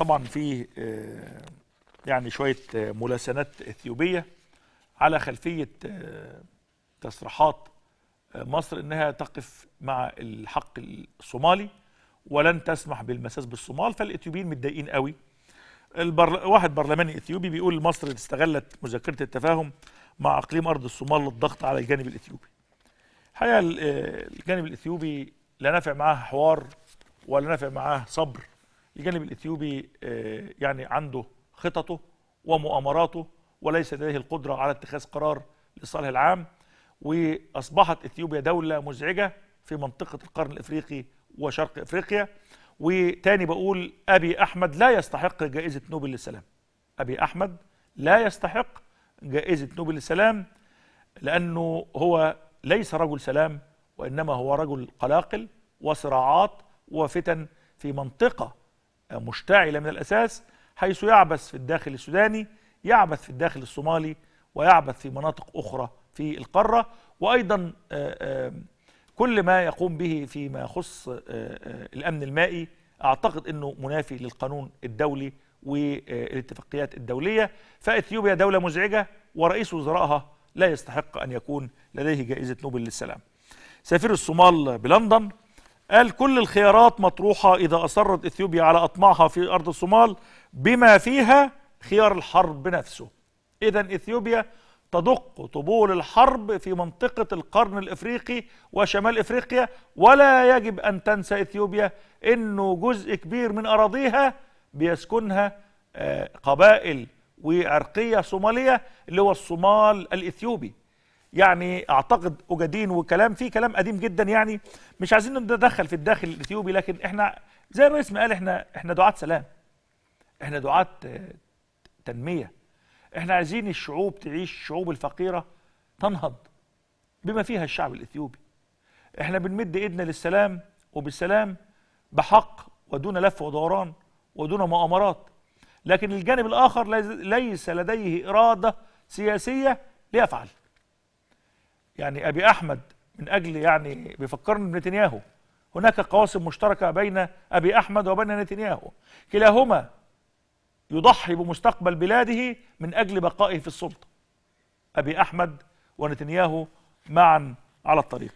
طبعا في آه، يعني شويه آه، ملاسنات اثيوبيه على خلفيه آه، تصريحات مصر انها تقف مع الحق الصومالي ولن تسمح بالمساس بالصومال فالاثيوبيين متضايقين قوي البرل... واحد برلماني اثيوبي بيقول مصر استغلت مذكره التفاهم مع اقليم ارض الصومال للضغط على الجانب الاثيوبي الحقيقه الجانب الاثيوبي لا نافع معاه حوار ولا نافع معاه صبر الجانب الإثيوبي آه، يعني عنده خططه ومؤامراته وليس لديه القدرة على اتخاذ قرار للصالح العام وأصبحت إثيوبيا دولة مزعجة في منطقة القرن الإفريقي وشرق إفريقيا وتاني بقول أبي أحمد لا يستحق جائزة نوبل للسلام أبي أحمد لا يستحق جائزة نوبل للسلام لأنه هو ليس رجل سلام وإنما هو رجل قلاقل وصراعات وفتن في منطقة مشتعلة من الأساس حيث يعبث في الداخل السوداني يعبث في الداخل الصومالي ويعبث في مناطق أخرى في القارة وأيضا آه، آه، كل ما يقوم به فيما يخص آه، الأمن المائي أعتقد أنه منافي للقانون الدولي والاتفاقيات الدولية فإثيوبيا دولة مزعجة ورئيس وزرائها لا يستحق أن يكون لديه جائزة نوبل للسلام سفير الصومال بلندن قال كل الخيارات مطروحة إذا أصرت إثيوبيا على أطماعها في أرض الصومال بما فيها خيار الحرب نفسه إذا إثيوبيا تدق طبول الحرب في منطقة القرن الإفريقي وشمال إفريقيا ولا يجب أن تنسى إثيوبيا أنه جزء كبير من أراضيها بيسكنها آه، قبائل وعرقية صومالية اللي هو الصومال الإثيوبي يعني اعتقد اجادين وكلام فيه كلام قديم جدا يعني مش عايزين نتدخل في الداخل الاثيوبي لكن احنا زي الرئيس ما قال احنا احنا دعاه سلام احنا دعاه تنميه احنا عايزين الشعوب تعيش الشعوب الفقيره تنهض بما فيها الشعب الاثيوبي احنا بنمد ايدنا للسلام وبالسلام بحق ودون لف ودوران ودون مؤامرات لكن الجانب الاخر ليس لديه اراده سياسيه ليفعل يعني أبي أحمد من أجل يعني بيفكرني بنتنياهو هناك قواسم مشتركة بين أبي أحمد وبين نتنياهو كلاهما يضحي بمستقبل بلاده من أجل بقائه في السلطة أبي أحمد ونتنياهو معا على الطريق